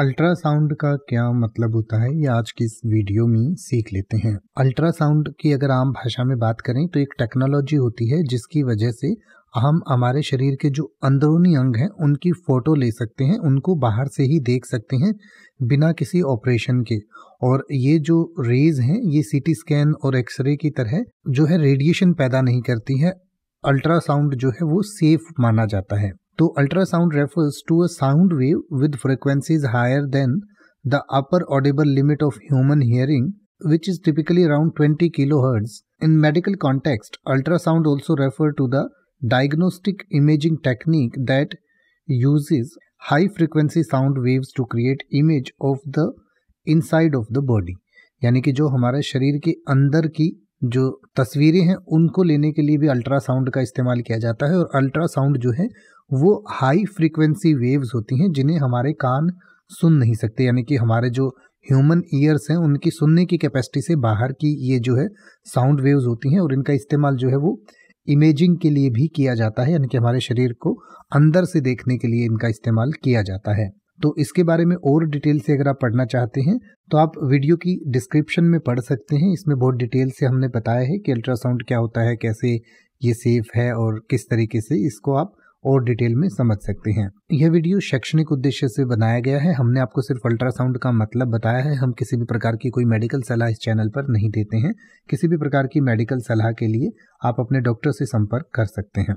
Ultrasound का क्या मतलब होता है ये आज की इस वीडियो में सीख लेते हैं अल्ट्रासाउंड की अगर आम भाषा में बात करें तो एक टेक्नोलॉजी होती है जिसकी वजह से हम हमारे शरीर के जो अंदरूनी अंग हैं उनकी फ़ोटो ले सकते हैं उनको बाहर से ही देख सकते हैं बिना किसी ऑपरेशन के और ये जो रेज हैं ये सीटी स्कैन और एक्सरे की तरह जो है रेडिएशन पैदा नहीं करती है अल्ट्रासाउंड जो है वो सेफ माना जाता है So ultrasound refers to a sound wave with frequencies higher than the upper audible limit of human hearing, which is typically around 20 kHz. In medical context, ultrasound also refers to the diagnostic imaging technique that uses high frequency sound waves to create image of the inside of the body. यानी कि जो हमारे शरीर के अंदर की जो तस्वीरें हैं उनको लेने के लिए भी अल्ट्रासाउंड का इस्तेमाल किया जाता है और अल्ट्रासाउंड जो है वो हाई फ्रिक्वेंसी वेव्स होती हैं जिन्हें हमारे कान सुन नहीं सकते यानी कि हमारे जो ह्यूमन ईयर्स हैं उनकी सुनने की कैपेसिटी से बाहर की ये जो है साउंड वेव्स होती हैं और इनका इस्तेमाल जो है वो इमेजिंग के लिए भी किया जाता है यानी कि हमारे शरीर को अंदर से देखने के लिए इनका इस्तेमाल किया जाता है तो इसके बारे में और डिटेल से अगर आप पढ़ना चाहते हैं तो आप वीडियो की डिस्क्रिप्शन में पढ़ सकते हैं इसमें बहुत डिटेल से हमने बताया है कि अल्ट्रासाउंड क्या होता है कैसे ये सेफ है और किस तरीके से इसको आप और डिटेल में समझ सकते हैं यह वीडियो शैक्षणिक उद्देश्य से बनाया गया है हमने आपको सिर्फ अल्ट्रासाउंड का मतलब बताया है हम किसी भी प्रकार की कोई मेडिकल सलाह इस चैनल पर नहीं देते हैं किसी भी प्रकार की मेडिकल सलाह के लिए आप अपने डॉक्टर से संपर्क कर सकते हैं